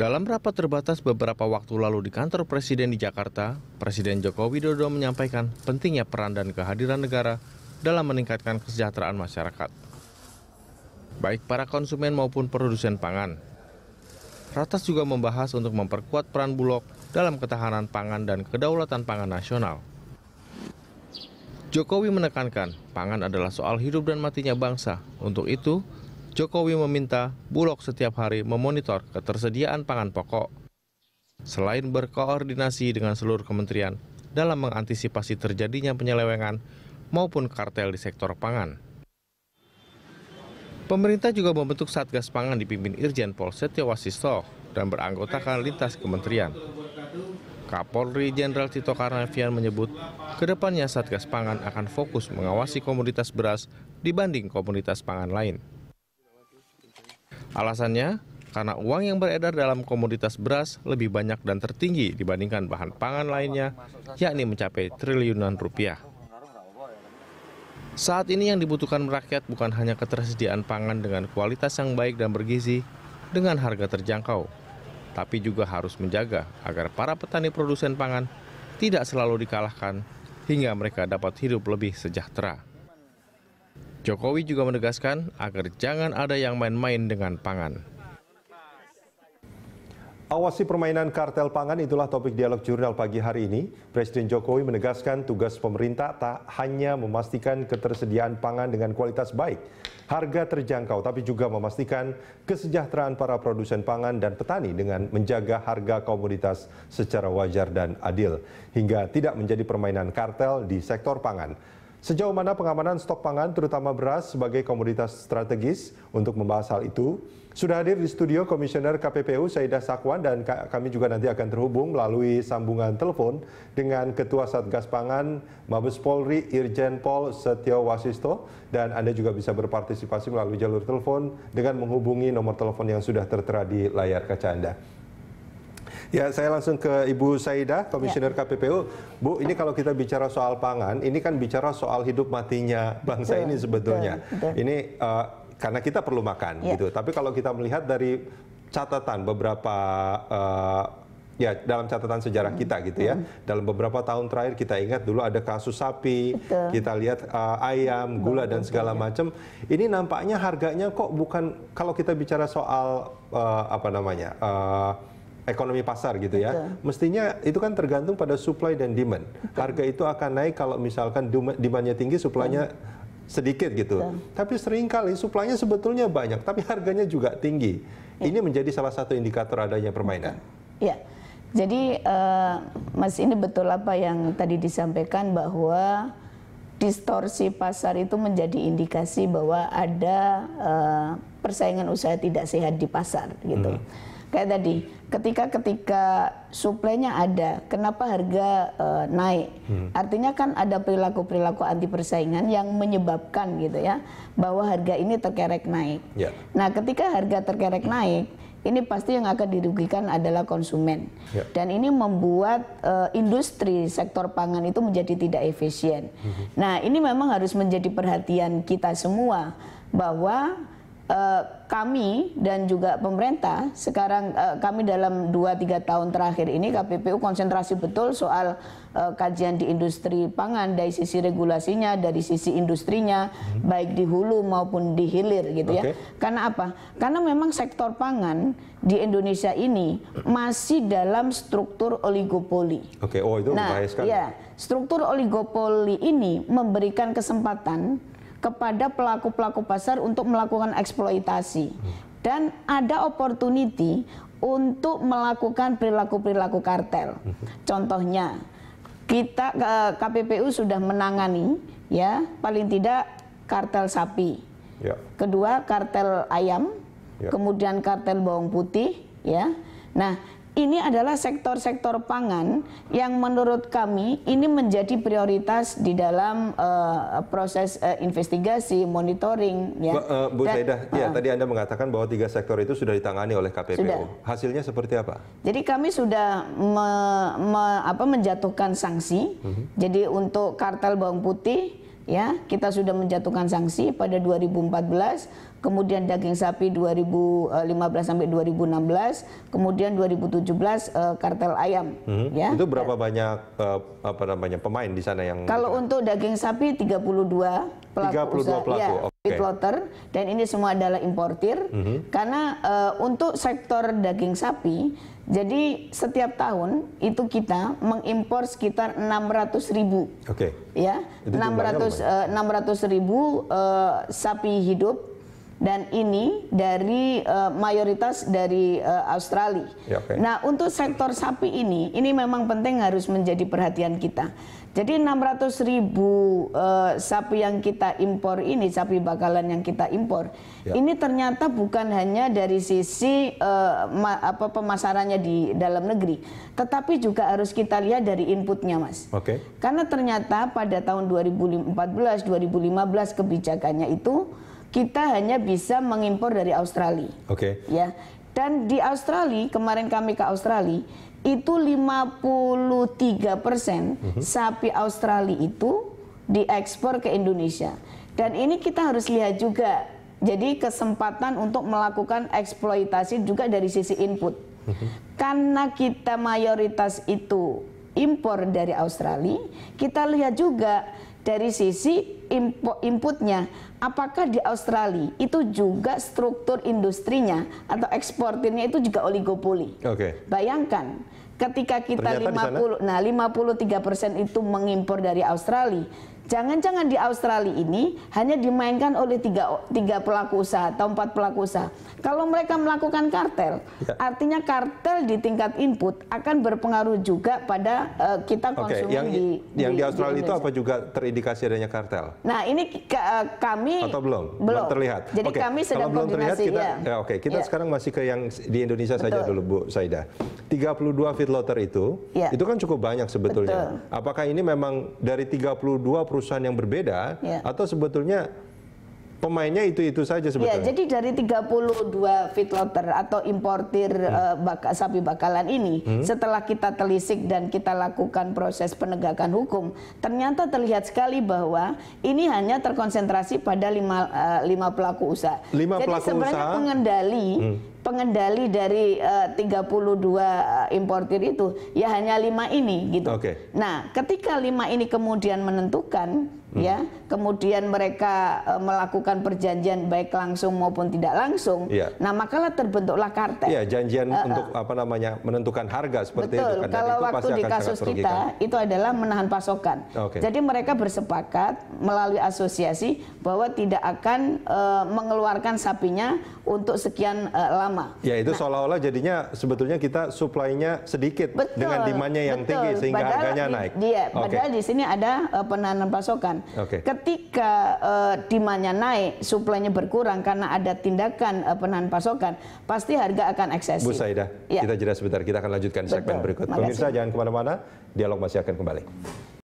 Dalam rapat terbatas beberapa waktu lalu di kantor Presiden di Jakarta, Presiden Joko Widodo menyampaikan pentingnya peran dan kehadiran negara dalam meningkatkan kesejahteraan masyarakat. Baik para konsumen maupun produsen pangan. Ratas juga membahas untuk memperkuat peran Bulog dalam ketahanan pangan dan kedaulatan pangan nasional. Jokowi menekankan, pangan adalah soal hidup dan matinya bangsa. Untuk itu, Jokowi meminta Bulog setiap hari memonitor ketersediaan pangan pokok. Selain berkoordinasi dengan seluruh kementerian dalam mengantisipasi terjadinya penyelewengan maupun kartel di sektor pangan. Pemerintah juga membentuk Satgas Pangan dipimpin Irjen Pol Setiawasisto dan beranggotakan lintas kementerian. Kapolri Jenderal Tito Karnavian menyebut, kedepannya Satgas Pangan akan fokus mengawasi komoditas beras dibanding komoditas pangan lain. Alasannya, karena uang yang beredar dalam komoditas beras lebih banyak dan tertinggi dibandingkan bahan pangan lainnya, yakni mencapai triliunan rupiah. Saat ini yang dibutuhkan rakyat bukan hanya ketersediaan pangan dengan kualitas yang baik dan bergizi dengan harga terjangkau, tapi juga harus menjaga agar para petani produsen pangan tidak selalu dikalahkan hingga mereka dapat hidup lebih sejahtera. Jokowi juga menegaskan agar jangan ada yang main-main dengan pangan. Awasi permainan kartel pangan itulah topik dialog jurnal pagi hari ini. Presiden Jokowi menegaskan tugas pemerintah tak hanya memastikan ketersediaan pangan dengan kualitas baik, harga terjangkau, tapi juga memastikan kesejahteraan para produsen pangan dan petani dengan menjaga harga komoditas secara wajar dan adil, hingga tidak menjadi permainan kartel di sektor pangan. Sejauh mana pengamanan stok pangan, terutama beras, sebagai komoditas strategis? Untuk membahas hal itu, sudah hadir di studio Komisioner KPPU Saidah Sakwan dan kami juga nanti akan terhubung melalui sambungan telepon dengan Ketua Satgas Pangan Mabes Polri Irjen Pol Setio Wasisto dan Anda juga bisa berpartisipasi melalui jalur telepon dengan menghubungi nomor telepon yang sudah tertera di layar kaca Anda. Ya, saya langsung ke Ibu Saida, Komisioner ya. KPPU. Bu, ini kalau kita bicara soal pangan, ini kan bicara soal hidup matinya bangsa betul, ini sebetulnya. Betul, betul. Ini uh, karena kita perlu makan ya. gitu. Tapi kalau kita melihat dari catatan beberapa uh, ya dalam catatan sejarah kita mm-hmm. gitu ya. Mm-hmm. Dalam beberapa tahun terakhir kita ingat dulu ada kasus sapi, Betul. kita lihat uh, ayam, gula dan segala ya. macam. Ini nampaknya harganya kok bukan kalau kita bicara soal uh, apa namanya? Uh, ekonomi pasar gitu ya. Betul. Mestinya itu kan tergantung pada supply dan demand. Betul. Harga itu akan naik kalau misalkan demandnya tinggi, supply sedikit gitu. Betul. Tapi seringkali supply-nya sebetulnya banyak, tapi harganya juga tinggi. Ya. Ini menjadi salah satu indikator adanya permainan. Ya, Jadi uh, Mas ini betul apa yang tadi disampaikan bahwa distorsi pasar itu menjadi indikasi bahwa ada uh, persaingan usaha tidak sehat di pasar gitu. Hmm kayak tadi ketika ketika suplainya ada kenapa harga uh, naik hmm. artinya kan ada perilaku perilaku anti persaingan yang menyebabkan gitu ya bahwa harga ini terkerek naik yeah. nah ketika harga terkerek naik ini pasti yang akan dirugikan adalah konsumen. yeah. Dan ini membuat uh, industri sektor pangan itu menjadi tidak efisien. -hmm. Nah, ini memang harus menjadi perhatian kita semua bahwa eh, kami dan juga pemerintah sekarang uh, kami dalam 2-3 tahun terakhir ini KPPU konsentrasi betul soal uh, kajian di industri pangan dari sisi regulasinya, dari sisi industrinya, hmm. baik di hulu maupun di hilir gitu okay. ya. Karena apa? Karena memang sektor pangan di Indonesia ini masih dalam struktur oligopoli. Oke, okay. oh itu nah, bahaya sekali. Ya, struktur oligopoli ini memberikan kesempatan kepada pelaku-pelaku pasar untuk melakukan eksploitasi dan ada opportunity untuk melakukan perilaku-perilaku kartel. Contohnya, kita eh, KPPU sudah menangani ya paling tidak kartel sapi. Ya. Kedua, kartel ayam, ya. kemudian kartel bawang putih ya. Nah, ini adalah sektor-sektor pangan yang menurut kami ini menjadi prioritas di dalam uh, proses uh, investigasi, monitoring. Ya. Bu, uh, Bu Zaidah, ya, ah. tadi Anda mengatakan bahwa tiga sektor itu sudah ditangani oleh KPPU. Sudah. Hasilnya seperti apa? Jadi kami sudah me, me, apa, menjatuhkan sanksi. Uh mhm. -huh. Jadi untuk kartel bawang putih ya kita sudah menjatuhkan sanksi pada 2014 kemudian daging sapi 2015 eh, sampai 2016 kemudian 2017 uh, eh, kartel ayam hmm. ya itu berapa ya. banyak uh, apa namanya pemain di sana yang kalau untuk daging sapi 32 pelaku 32 usaha, pelaku ya, okay. Plotter, dan ini semua adalah importir mm -hmm. karena uh, untuk sektor daging sapi jadi setiap tahun itu kita mengimpor sekitar 600 ribu. Okay. Ya, itu 600 uh, 600 ribu uh, sapi hidup dan ini dari uh, mayoritas dari uh, Australia. Ya, okay. Nah, untuk sektor sapi ini, ini memang penting harus menjadi perhatian kita. Jadi 600 ribu uh, sapi yang kita impor ini, sapi bakalan yang kita impor, ya. ini ternyata bukan hanya dari sisi uh, apa pemasarannya di dalam negeri, tetapi juga harus kita lihat dari inputnya, mas. Oke. Okay. Karena ternyata pada tahun 2014, 2015 kebijakannya itu kita hanya bisa mengimpor dari Australia. Oke. Okay. Ya. Dan di Australia kemarin kami ke Australia itu 53 persen mm -hmm. sapi Australia itu diekspor ke Indonesia. Dan ini kita harus lihat juga. Jadi kesempatan untuk melakukan eksploitasi juga dari sisi input. Mm -hmm. Karena kita mayoritas itu impor dari Australia, kita lihat juga dari sisi inputnya apakah di Australia itu juga struktur industrinya atau eksportirnya itu juga oligopoli okay. bayangkan ketika kita Ternyata 50 nah 53 persen itu mengimpor dari Australia Jangan-jangan di Australia ini hanya dimainkan oleh tiga, tiga pelaku usaha atau empat pelaku usaha. Kalau mereka melakukan kartel, ya. artinya kartel di tingkat input akan berpengaruh juga pada uh, kita konsumen okay. yang, di yang di, di Australia di itu apa juga terindikasi adanya kartel? Nah ini uh, kami atau belum belum, belum terlihat. Jadi okay. kami sedang Kalau belum terlihat kita ya. ya Oke okay. kita ya. sekarang masih ke yang di Indonesia Betul. saja dulu Bu Saida. 32 feedlotter itu ya. itu kan cukup banyak sebetulnya. Betul. Apakah ini memang dari 32 perusahaan perusahaan yang berbeda ya. atau sebetulnya pemainnya itu-itu saja ya, sebetulnya. Ya, jadi dari 32 feedlotter atau importir hmm. uh, baka, sapi bakalan ini, hmm. setelah kita telisik dan kita lakukan proses penegakan hukum, ternyata terlihat sekali bahwa ini hanya terkonsentrasi pada lima, uh, lima pelaku usaha. Lima jadi pelaku sebenarnya usaha. pengendali hmm pengendali dari eh, uh, 32 eh, importir itu ya hanya lima ini gitu. Okay. Nah, ketika lima ini kemudian menentukan hmm. ya kemudian mereka e, melakukan perjanjian baik langsung maupun tidak langsung ya. nah makalah terbentuklah kartel ya janjian uh, untuk apa namanya menentukan harga seperti betul, itu kan kalau itu waktu di kasus kita itu adalah menahan pasokan okay. jadi mereka bersepakat melalui asosiasi bahwa tidak akan e, mengeluarkan sapinya untuk sekian e, lama ya itu nah, seolah-olah jadinya sebetulnya kita suplainya sedikit betul, dengan demandnya yang betul, tinggi sehingga padahal harganya di, naik dia, okay. padahal di sini ada e, penahanan pasokan Okay. Ketika uh, demandnya naik, suplainya berkurang karena ada tindakan uh, penahan pasokan, pasti harga akan eksesif. Bu Saida, ya. kita jeda sebentar, kita akan lanjutkan Betul. segmen berikut. Makasih. Pemirsa jangan kemana-mana, dialog masih akan kembali.